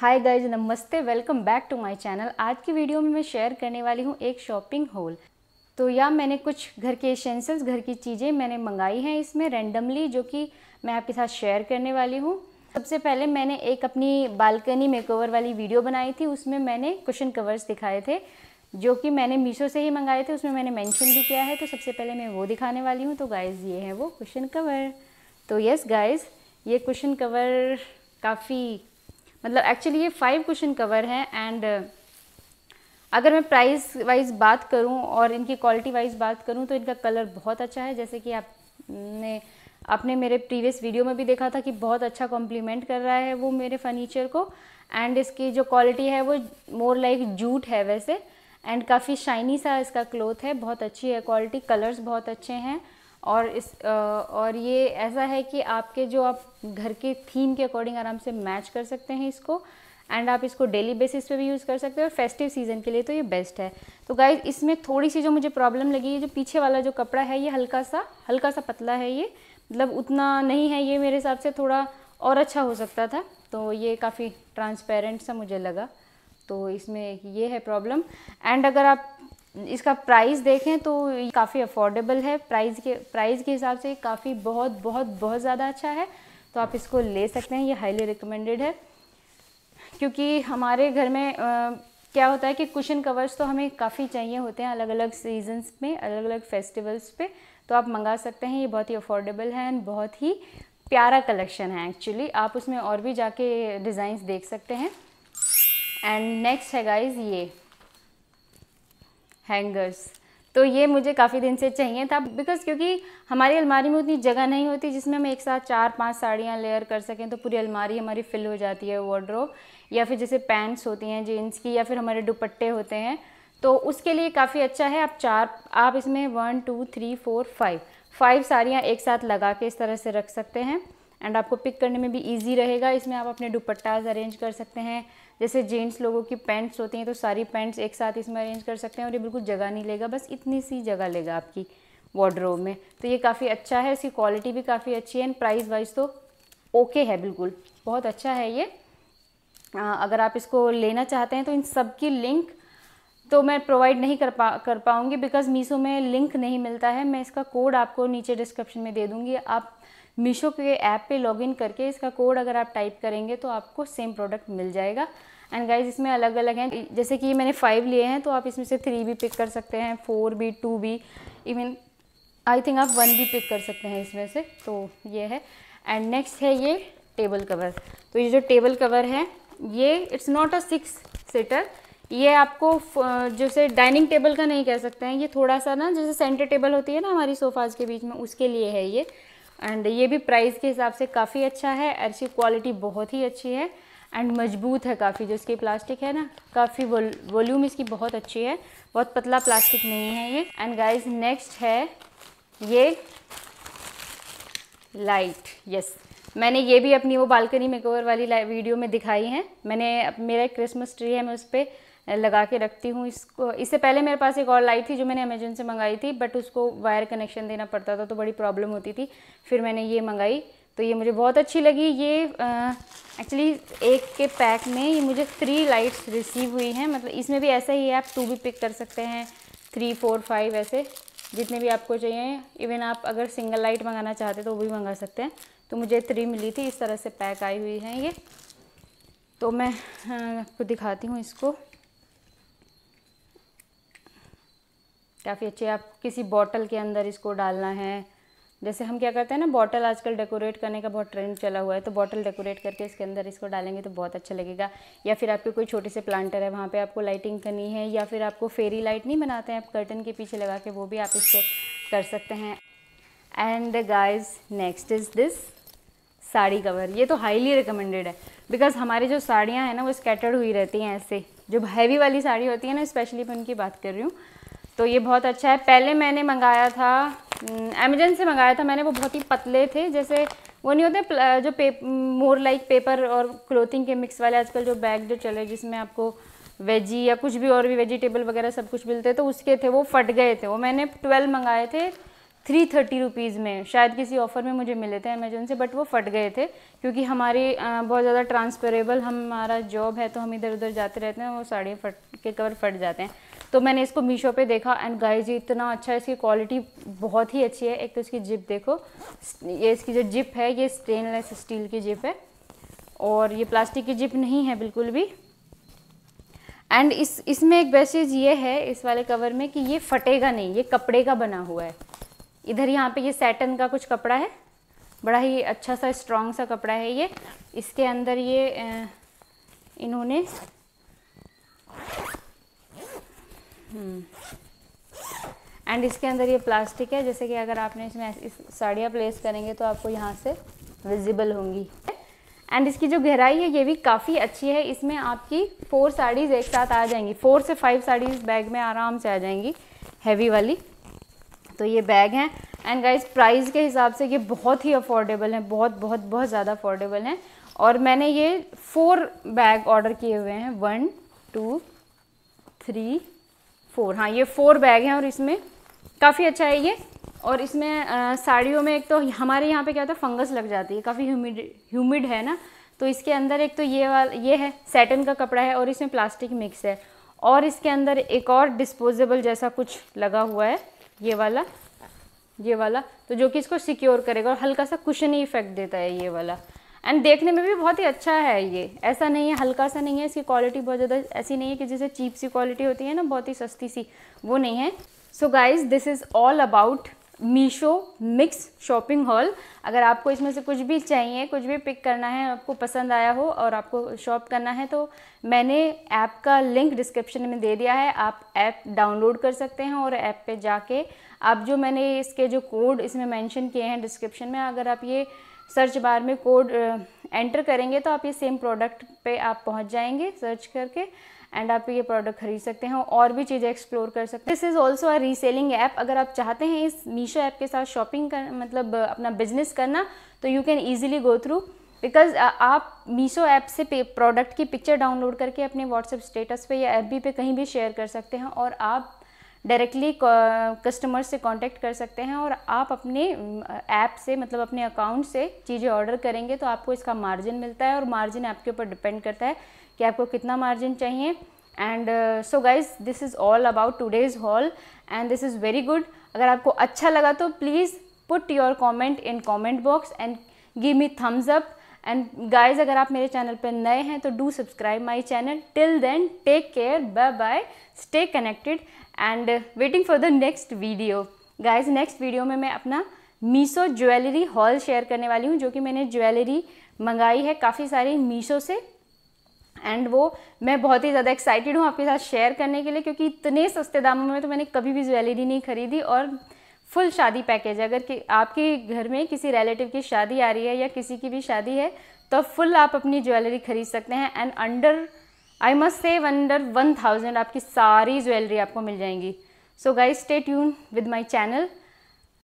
हाय guys नमस्ते welcome back to my channel आज की वीडियो में मैं शेयर करने वाली हूँ एक शॉपिंग हॉल तो या मैंने कुछ घर के एसेंसल्स घर की चीज़ें मैंने मंगाई हैं इसमें रेंडमली जो कि मैं आपके साथ शेयर करने वाली हूँ सबसे पहले मैंने एक अपनी बालकनी मेकओवर वाली वीडियो बनाई थी उसमें मैंने क्वेश्चन कवर्स दिखाए थे जो कि मैंने मीशो से ही मंगाए थे उसमें मैंने मैंशन भी किया है तो सबसे पहले मैं वो दिखाने वाली हूँ तो गाइज़ ये है वो क्वेश्चन कवर तो यस गाइज़ ये क्वेश्चन कवर काफ़ी मतलब एक्चुअली ये फाइव क्वेश्चन कवर हैं एंड uh, अगर मैं प्राइस वाइज बात करूं और इनकी क्वालिटी वाइज बात करूं तो इनका कलर बहुत अच्छा है जैसे कि आपने आपने मेरे प्रीवियस वीडियो में भी देखा था कि बहुत अच्छा कॉम्प्लीमेंट कर रहा है वो मेरे फर्नीचर को एंड इसकी जो क्वालिटी है वो मोर लाइक जूट है वैसे एंड काफ़ी शाइनी सा इसका क्लोथ है बहुत अच्छी है क्वालिटी कलर्स बहुत अच्छे हैं और इस और ये ऐसा है कि आपके जो आप घर के थीम के अकॉर्डिंग आराम से मैच कर सकते हैं इसको एंड आप इसको डेली बेसिस पे भी यूज़ कर सकते हो और फेस्टिव सीज़न के लिए तो ये बेस्ट है तो गाइज इसमें थोड़ी सी जो मुझे प्रॉब्लम लगी है जो पीछे वाला जो कपड़ा है ये हल्का सा हल्का सा पतला है ये मतलब उतना नहीं है ये मेरे हिसाब से थोड़ा और अच्छा हो सकता था तो ये काफ़ी ट्रांसपेरेंट सा मुझे लगा तो इसमें ये है प्रॉब्लम एंड अगर आप इसका प्राइस देखें तो काफ़ी अफोर्डेबल है प्राइस के प्राइस के हिसाब से काफ़ी बहुत बहुत बहुत ज़्यादा अच्छा है तो आप इसको ले सकते हैं ये हाईली रिकमेंडेड है क्योंकि हमारे घर में आ, क्या होता है कि कुशन कवर्स तो हमें काफ़ी चाहिए होते हैं अलग अलग सीजन्स में अलग अलग फेस्टिवल्स पे तो आप मंगा सकते हैं ये बहुत ही अफोर्डेबल है एंड बहुत ही प्यारा कलेक्शन है एक्चुअली आप उसमें और भी जाके डिज़ाइंस देख सकते हैं एंड नेक्स्ट है गाइज ये हैंगर्स तो ये मुझे काफ़ी दिन से चाहिए था बिकॉज़ क्योंकि हमारी अलमारी में उतनी जगह नहीं होती जिसमें हम एक साथ चार पांच साड़ियाँ लेयर कर सकें तो पूरी अलमारी हमारी फ़िल हो जाती है वॉड्रो या फिर जैसे पैंट्स होती हैं जीन्स की या फिर हमारे दुपट्टे होते हैं तो उसके लिए काफ़ी अच्छा है आप चार आप इसमें one two three four five five साड़ियाँ एक साथ लगा के इस तरह से रख सकते हैं एंड आपको पिक करने में भी ईजी रहेगा इसमें आप अपने दुपट्टाज अरेंज कर सकते हैं जैसे जेंट्स लोगों की पैंट्स होती हैं तो सारी पैंट्स एक साथ इसमें अरेंज कर सकते हैं और ये बिल्कुल जगह नहीं लेगा बस इतनी सी जगह लेगा आपकी वार्ड्रोब में तो ये काफ़ी अच्छा है इसकी क्वालिटी भी काफ़ी अच्छी है एंड प्राइस वाइज तो ओके है बिल्कुल बहुत अच्छा है ये आ, अगर आप इसको लेना चाहते हैं तो इन सब की लिंक तो मैं प्रोवाइड नहीं कर पा कर पाऊँगी बिकॉज़ मीसो में लिंक नहीं मिलता है मैं इसका कोड आपको नीचे डिस्क्रिप्शन में दे दूँगी आप मीशो के ऐप पे लॉगिन करके इसका कोड अगर आप टाइप करेंगे तो आपको सेम प्रोडक्ट मिल जाएगा एंड गाइज इसमें अलग अलग हैं जैसे कि मैंने फाइव लिए हैं तो आप इसमें से थ्री भी पिक कर सकते हैं फोर भी टू भी इवन आई थिंक आप वन भी पिक कर सकते हैं इसमें से तो ये है एंड नेक्स्ट है ये टेबल कवर तो ये जो टेबल कवर है ये it's not a six seater ये आपको जैसे डाइनिंग टेबल का नहीं कह सकते हैं ये थोड़ा सा ना जैसे सेंटर टेबल होती है ना हमारी सोफाज के बीच में उसके लिए है ये एंड ये भी प्राइस के हिसाब से काफ़ी अच्छा है और इसकी क्वालिटी बहुत ही अच्छी है एंड मजबूत है काफ़ी जो इसकी प्लास्टिक है ना काफ़ी वॉल्यूम इसकी बहुत अच्छी है बहुत पतला प्लास्टिक नहीं है ये एंड गाइस नेक्स्ट है ये लाइट यस मैंने ये भी अपनी वो बालकनी मेकओवर वाली वीडियो में दिखाई है मैंने मेरा एक क्रिसमस ट्री है मैं उस पर लगा के रखती हूँ इसको इससे पहले मेरे पास एक और लाइट थी जो मैंने अमेजोन से मंगाई थी बट उसको वायर कनेक्शन देना पड़ता था तो बड़ी प्रॉब्लम होती थी फिर मैंने ये मंगाई तो ये मुझे बहुत अच्छी लगी ये एक्चुअली एक के पैक में ये मुझे थ्री लाइट्स रिसीव हुई हैं मतलब इसमें भी ऐसा ही है आप टू भी पिक कर सकते हैं थ्री फोर फाइव ऐसे जितने भी आपको चाहिए इवन आप अगर सिंगल लाइट मंगाना चाहते तो वो भी मंगा सकते हैं तो मुझे थ्री मिली थी इस तरह से पैक आई हुई हैं ये तो मैं आपको दिखाती हूँ इसको काफ़ी अच्छे आप किसी बॉटल के अंदर इसको डालना है जैसे हम क्या करते हैं ना बॉटल आजकल डेकोरेट करने का बहुत ट्रेंड चला हुआ है तो बॉटल डेकोरेट करके इसके अंदर इसको डालेंगे तो बहुत अच्छा लगेगा या फिर आपके कोई छोटे से प्लांटर है वहाँ पे आपको लाइटिंग करनी है या फिर आपको फेरी लाइट नहीं बनाते हैं आप कर्टन के पीछे लगा के वो भी आप इससे कर सकते हैं and guys next is this sari cover ये तो हाईली रिकमेंडेड है बिकॉज हमारी जो साड़ियाँ हैं ना वो स्कैटर्ड हुई रहती हैं ऐसे जो हैवी वाली साड़ी होती है ना स्पेशली मैं उनकी बात कर रही हूँ तो ये बहुत अच्छा है पहले मैंने मंगाया था अमेजन हम्म, से मंगाया था मैंने वो बहुत ही पतले थे जैसे वो नहीं होते जो पे मोर लाइक पेपर और क्लोथिंग के मिक्स वाले आजकल जो बैग जो चले जिसमें आपको वेजी या कुछ भी और भी वेजिटेबल वगैरह सब कुछ मिलते तो उसके थे वो फट गए थे वो मैंने ट्वेल्व मंगाए थे थ्री थर्टी रुपीज़ में शायद किसी ऑफ़र में मुझे मिले थे अमेजोन से बट वो फट गए थे क्योंकि हमारी बहुत ज़्यादा ट्रांसफरेबल हमारा जॉब है तो हम इधर उधर जाते रहते हैं वो साड़ी फट के कवर फट जाते हैं तो मैंने इसको मीशो पे देखा एंड गाइस ये इतना अच्छा है इसकी क्वालिटी बहुत ही अच्छी है एक तो इसकी जिप देखो ये इसकी जो जिप है ये स्टेनलेस स्टील की जिप है और ये प्लास्टिक की जिप नहीं है बिल्कुल भी एंड इस इसमें एक बेस्ट चीज़ ये है इस वाले कवर में कि ये फटेगा नहीं ये कपड़े का बना हुआ है इधर यहाँ पे ये सैटन का कुछ कपड़ा है बड़ा ही अच्छा सा स्ट्रॉन्ग सा कपड़ा है ये इसके अंदर ये इन्होंने एंड हम्म। इसके अंदर ये प्लास्टिक है जैसे कि अगर आपने इसमें इस साड़ियाँ प्लेस करेंगे तो आपको यहाँ से विजिबल होंगी एंड इसकी जो गहराई है ये भी काफ़ी अच्छी है इसमें आपकी फोर साड़ीज़ एक साथ आ जाएंगी फोर से फाइव साड़ीज़ बैग में आराम से आ जाएंगी हैवी वाली तो ये बैग हैं एंड गाइस प्राइस के हिसाब से ये बहुत ही अफोर्डेबल हैं बहुत बहुत बहुत ज़्यादा अफोर्डेबल हैं और मैंने ये फोर बैग ऑर्डर किए हुए हैं वन टू थ्री फोर हाँ ये फोर बैग हैं और इसमें काफ़ी अच्छा है ये और इसमें साड़ियों में एक तो हमारे यहाँ पे क्या होता है फंगस लग जाती है काफ़ी ह्यूमिड ह्यूमिड है ना तो इसके अंदर एक तो ये वाला ये है सेटन का कपड़ा है और इसमें प्लास्टिक मिक्स है और इसके अंदर एक और डिस्पोजेबल जैसा कुछ लगा हुआ है ये वाला ये वाला तो जो कि इसको सिक्योर करेगा और हल्का सा कुशनी इफेक्ट देता है ये वाला एंड देखने में भी बहुत ही अच्छा है ये ऐसा नहीं है हल्का सा नहीं है इसकी क्वालिटी बहुत ज़्यादा ऐसी नहीं है कि जैसे चीप सी क्वालिटी होती है ना बहुत ही सस्ती सी वो नहीं है so guys this is all about Meesho mix shopping haul अगर आपको इसमें से कुछ भी चाहिए कुछ भी पिक करना है आपको पसंद आया हो और आपको शॉप करना है तो मैंने ऐप का लिंक डिस्क्रिप्शन में दे दिया है आप ऐप डाउनलोड कर सकते हैं और ऐप पे जाके आप जो मैंने इसके जो कोड इसमें मेंशन किए हैं डिस्क्रिप्शन में अगर आप ये सर्च बार में कोड एंटर करेंगे तो आप ये सेम प्रोडक्ट पे आप पहुंच जाएंगे सर्च करके एंड आप ये प्रोडक्ट खरीद सकते हैं और भी चीज़ें एक्सप्लोर कर सकते हैं this is also a reselling app अगर आप चाहते हैं इस मीशो ऐप के साथ शॉपिंग कर मतलब अपना बिजनेस करना तो you can easily go through because आप मीशो ऐप से प्रोडक्ट की पिक्चर डाउनलोड करके अपने व्हाट्सएप स्टेटस पे या एफ बी पे कहीं भी शेयर कर सकते हैं और आप डायरेक्टली कस्टमर से कांटेक्ट कर सकते हैं और आप अपने ऐप से मतलब अपने अकाउंट से चीज़ें ऑर्डर करेंगे तो आपको इसका मार्जिन मिलता है और मार्जिन आपके ऊपर डिपेंड करता है कि आपको कितना मार्जिन चाहिए and so guys this is all about today's haul and this is very good अगर आपको अच्छा लगा तो please put your comment in comment box and give me thumbs up and guys अगर आप मेरे चैनल पर नए हैं तो do subscribe my channel till then take care bye bye stay connected and waiting for the next video guys next video में मैं अपना मीशो ज्वेलरी हॉल शेयर करने वाली हूँ जो कि मैंने ज्वेलरी मंगाई है काफ़ी सारी मीशो से एंड वो मैं बहुत ही ज़्यादा एक्साइटेड हूँ आपके साथ शेयर करने के लिए क्योंकि इतने सस्ते दामों में तो मैंने कभी भी ज्वेलरी नहीं खरीदी और फुल शादी पैकेज अगर कि आपके घर में किसी रिलेटिव की शादी आ रही है या किसी की भी शादी है तो फुल आप अपनी ज्वेलरी खरीद सकते हैं and under I must save under one thousand आपकी सारी ज्वेलरी आपको मिल जाएंगी so guys stay tune with my channel